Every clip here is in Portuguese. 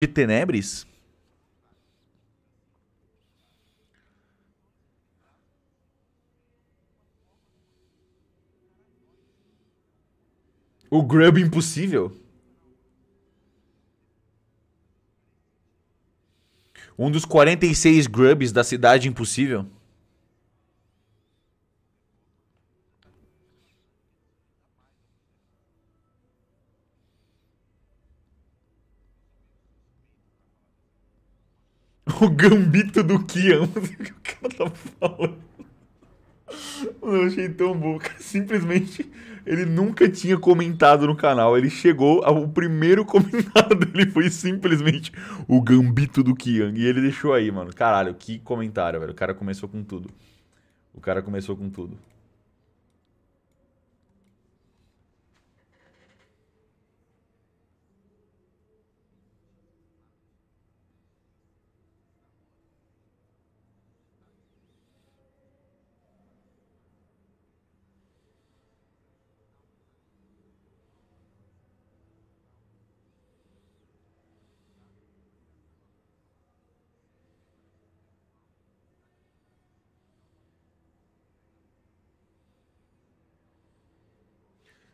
de Tenebres. O Grub Impossível? Um dos 46 Grubs da Cidade Impossível? o gambito do Kian. o que o cara tá falando? Eu achei tão bom. Simplesmente ele nunca tinha comentado no canal. Ele chegou, o primeiro comentário dele foi simplesmente o gambito do Kian. E ele deixou aí, mano. Caralho, que comentário, velho. O cara começou com tudo. O cara começou com tudo.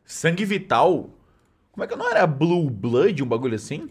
Sangue Vital. Como é que não era Blue Blood, um bagulho assim?